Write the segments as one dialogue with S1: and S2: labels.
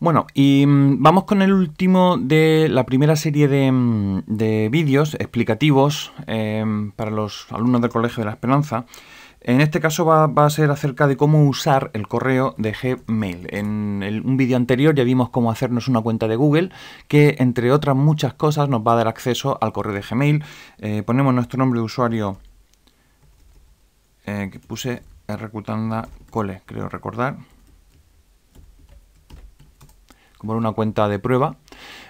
S1: Bueno, y mm, vamos con el último de la primera serie de, mm, vídeos explicativos em, para los alumnos del Colegio de la Esperanza. En este caso va, a ser acerca de cómo usar el correo de Gmail. En un vídeo anterior ya vimos cómo hacernos una cuenta de Google, que entre otras muchas cosas nos va a dar acceso al correo de Gmail. Eh, ponemos nuestro nombre de usuario eh, que puse Recutanda Cole, creo recordar por una cuenta de prueba.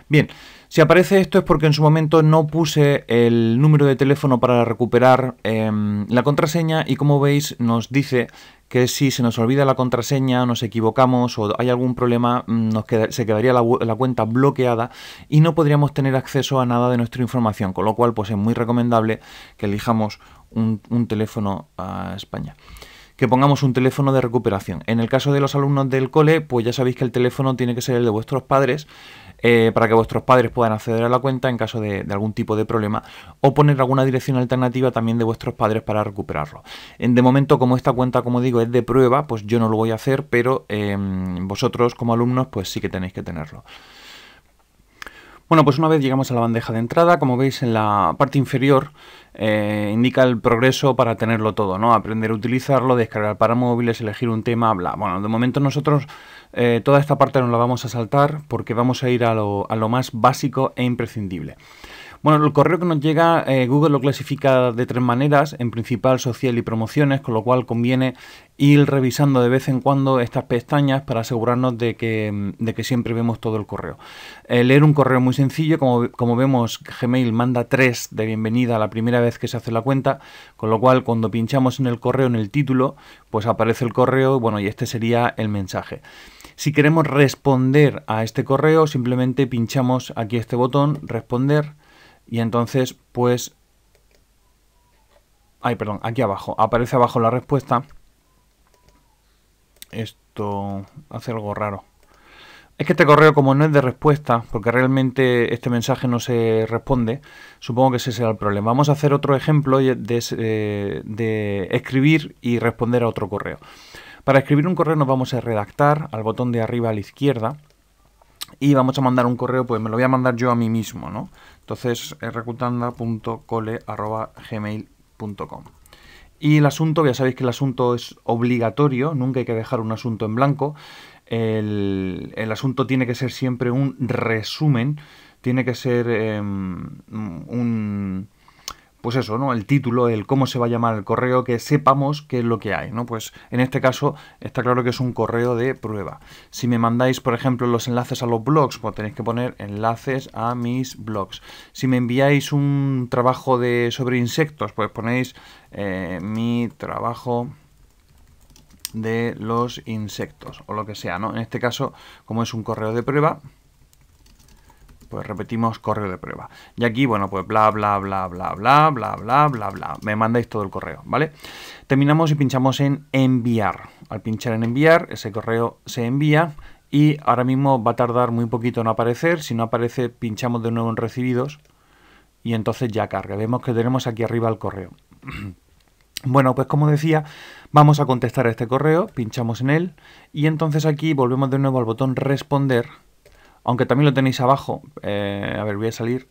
S1: Bien, si aparece esto es porque en su momento no puse el número de teléfono para recuperar em, la contraseña y como veis nos dice que si se nos olvida la contraseña, nos equivocamos o hay algún problema, mm, se quedaría la, cuenta bloqueada y no podríamos tener acceso a nada de nuestra información, con lo cual pues es muy recomendable que elijamos un teléfono a España que pongamos un teléfono de recuperación. En el caso de los alumnos del cole, pues ya sabéis que el teléfono tiene que ser el de vuestros padres eh, para que vuestros padres puedan acceder a la cuenta en caso de, algún tipo de problema o poner alguna dirección alternativa también de vuestros padres para recuperarlo. En, de momento, como esta cuenta, como digo, es de prueba, pues yo no lo voy a hacer, pero em, vosotros como alumnos, pues sí que tenéis que tenerlo. Bueno, pues una vez llegamos a la bandeja de entrada, como veis en la parte inferior eh, indica el progreso para tenerlo todo, ¿no? Aprender a utilizarlo, descargar para móviles, elegir un tema, bla. Bueno, de momento nosotros eh, toda esta parte nos la vamos a saltar porque vamos a ir a lo más básico e imprescindible. Bueno, el correo que nos llega, eh, Google lo clasifica de tres maneras, en principal, social y promociones, con lo cual conviene ir revisando de vez en cuando estas pestañas para asegurarnos de que, mm, siempre vemos todo el correo. Eh, leer un correo muy sencillo, como, como vemos, Gmail manda tres de bienvenida la primera vez que se hace la cuenta, con lo cual cuando pinchamos en el correo, en el título, pues aparece el correo, bueno, y este sería el mensaje. Si queremos responder a este correo, simplemente pinchamos aquí este botón, responder, y entonces, pues... Ay, perdón, aquí abajo. Aparece abajo la respuesta. Esto hace algo raro. Es que este correo, como no es de respuesta, porque realmente este mensaje no se responde, supongo que ese será el problema. Vamos a hacer otro ejemplo de, eh, de escribir y responder a otro correo. Para escribir un correo nos vamos a redactar al botón de arriba a la izquierda y vamos a mandar un correo, pues me lo voy a mandar yo a mí mismo, ¿no? Entonces, recutanda.cole.gmail.com Y el asunto, ya sabéis que el asunto es obligatorio, nunca hay que dejar un asunto en blanco. El, asunto tiene que ser siempre un resumen, tiene que ser em, un pues eso, ¿no? El título, el cómo se va a llamar el correo, que sepamos qué es lo que hay, ¿no? Pues en este caso está claro que es un correo de prueba. Si me mandáis, por ejemplo, los enlaces a los blogs, pues tenéis que poner enlaces a mis blogs. Si me enviáis un trabajo de sobre insectos, pues ponéis eh, mi trabajo de los insectos o lo que sea, ¿no? En este caso, como es un correo de prueba, pues repetimos correo de prueba. Y aquí, bueno, pues bla, bla, bla, bla, bla, bla, bla, bla, bla. Me mandáis todo el correo, ¿vale? Terminamos y pinchamos en enviar. Al pinchar en enviar, ese correo se envía y ahora mismo va a tardar muy poquito en aparecer. Si no aparece, pinchamos de nuevo en recibidos y entonces ya carga. Vemos que tenemos aquí arriba el correo. Bueno, pues como decía, vamos a contestar este correo, pinchamos en él y entonces aquí volvemos de nuevo al botón responder aunque también lo tenéis abajo. Eh, a ver, voy a salir.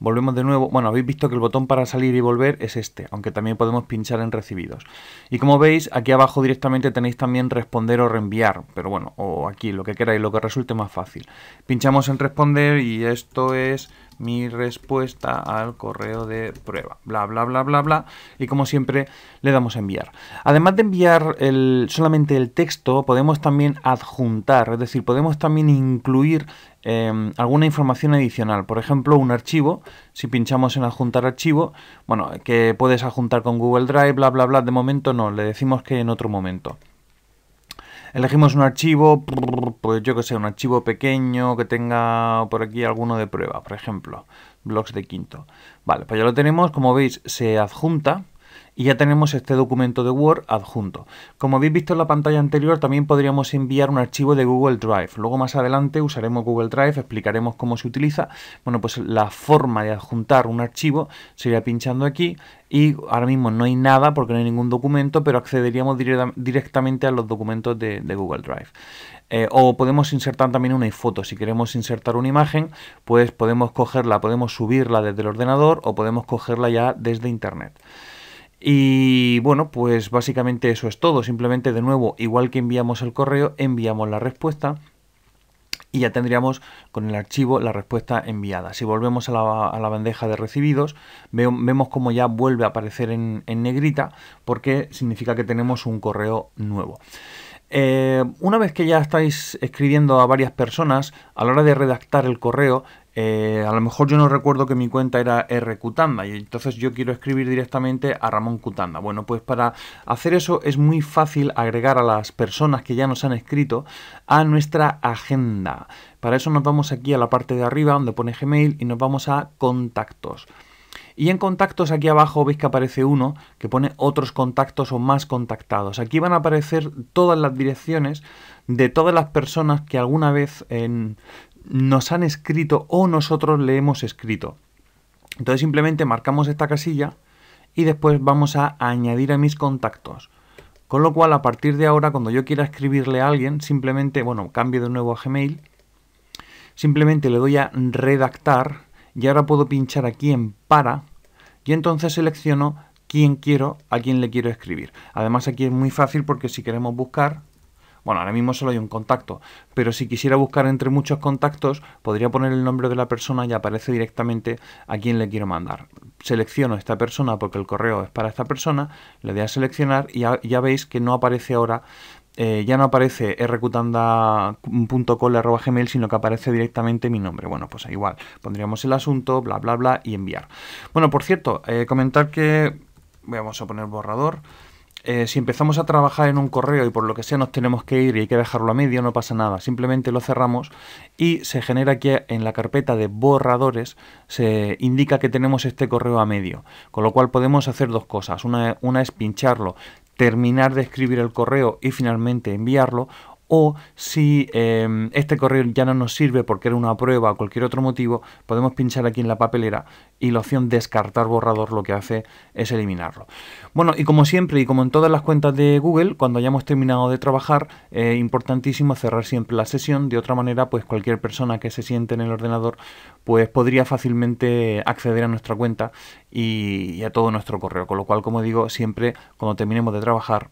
S1: Volvemos de nuevo. Bueno, habéis visto que el botón para salir y volver es este, aunque también podemos pinchar en recibidos. Y como veis, aquí abajo directamente tenéis también responder o reenviar, pero bueno, o aquí, lo que queráis, lo que resulte más fácil. Pinchamos en responder y esto es mi respuesta al correo de prueba, bla, bla, bla, bla, bla, y como siempre le damos a enviar. Además de enviar el, solamente el texto, podemos también adjuntar, es decir, podemos también incluir em, alguna información adicional, por ejemplo, un archivo, si pinchamos en adjuntar archivo, bueno, que puedes adjuntar con Google Drive, bla, bla, bla, de momento no, le decimos que en otro momento. Elegimos un archivo, pues yo que sé, un archivo pequeño que tenga por aquí alguno de prueba, por ejemplo, blogs de quinto. Vale, pues ya lo tenemos, como veis se adjunta y ya tenemos este documento de Word adjunto. Como habéis visto en la pantalla anterior, también podríamos enviar un archivo de Google Drive. Luego más adelante usaremos Google Drive, explicaremos cómo se utiliza. Bueno, pues la forma de adjuntar un archivo sería pinchando aquí y ahora mismo no hay nada porque no hay ningún documento, pero accederíamos directamente a los documentos de, Google Drive. Eh, o podemos insertar también una foto. Si queremos insertar una imagen, pues podemos cogerla, podemos subirla desde el ordenador o podemos cogerla ya desde Internet. Y bueno, pues básicamente eso es todo. Simplemente de nuevo, igual que enviamos el correo, enviamos la respuesta y ya tendríamos con el archivo la respuesta enviada. Si volvemos a la, bandeja de recibidos, vemos como ya vuelve a aparecer en, negrita porque significa que tenemos un correo nuevo. Eh, una vez que ya estáis escribiendo a varias personas, a la hora de redactar el correo eh, a lo mejor yo no recuerdo que mi cuenta era R Cutanda y entonces yo quiero escribir directamente a Ramón Cutanda. Bueno, pues para hacer eso es muy fácil agregar a las personas que ya nos han escrito a nuestra agenda. Para eso nos vamos aquí a la parte de arriba donde pone Gmail y nos vamos a contactos. Y en contactos aquí abajo veis que aparece uno que pone otros contactos o más contactados. Aquí van a aparecer todas las direcciones de todas las personas que alguna vez nos han escrito o nosotros le hemos escrito. Entonces simplemente marcamos esta casilla y después vamos a añadir a mis contactos. Con lo cual a partir de ahora cuando yo quiera escribirle a alguien simplemente, bueno, cambio de nuevo a Gmail, simplemente le doy a redactar y ahora puedo pinchar aquí en para y entonces selecciono quién quiero, a quién le quiero escribir. Además aquí es muy fácil porque si queremos buscar, bueno, ahora mismo solo hay un contacto, pero si quisiera buscar entre muchos contactos, podría poner el nombre de la persona y aparece directamente a quién le quiero mandar. Selecciono esta persona porque el correo es para esta persona, le doy a seleccionar y ya veis que no aparece ahora eh, ya no aparece rqtanda.col.gmail, sino que aparece directamente mi nombre. Bueno, pues igual, pondríamos el asunto, bla, bla, bla, y enviar. Bueno, por cierto, eh, comentar que, vamos a poner borrador, eh, si empezamos a trabajar en un correo y por lo que sea nos tenemos que ir y hay que dejarlo a medio, no pasa nada, simplemente lo cerramos y se genera aquí en la carpeta de borradores, se indica que tenemos este correo a medio, con lo cual podemos hacer dos cosas, una, una es pincharlo terminar de escribir el correo y finalmente enviarlo o si em, este correo ya no nos sirve porque era una prueba o cualquier otro motivo, podemos pinchar aquí en la papelera y la opción descartar borrador lo que hace es eliminarlo. Bueno, y como siempre y como en todas las cuentas de Google, cuando hayamos terminado de trabajar, es eh, importantísimo cerrar siempre la sesión, de otra manera pues cualquier persona que se siente en el ordenador pues podría fácilmente acceder a nuestra cuenta y a todo nuestro correo, con lo cual como digo, siempre cuando terminemos de trabajar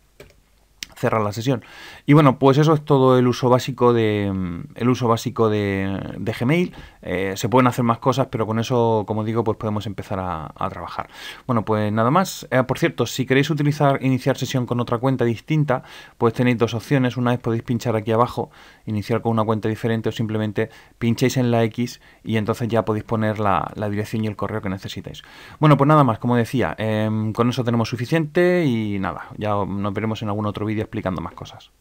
S1: cerrar la sesión. Y bueno, pues eso es todo el uso básico de, el uso básico de, Gmail. Eh, se pueden hacer más cosas, pero con eso, como digo, pues podemos empezar a, trabajar. Bueno, pues nada más. Eh, por cierto, si queréis utilizar iniciar sesión con otra cuenta distinta, pues tenéis dos opciones. Una vez podéis pinchar aquí abajo, iniciar con una cuenta diferente o simplemente pincháis en la X y entonces ya podéis poner la, dirección y el correo que necesitáis. Bueno, pues nada más, como decía, em, con eso tenemos suficiente y nada, ya nos veremos en algún otro vídeo explicando más cosas.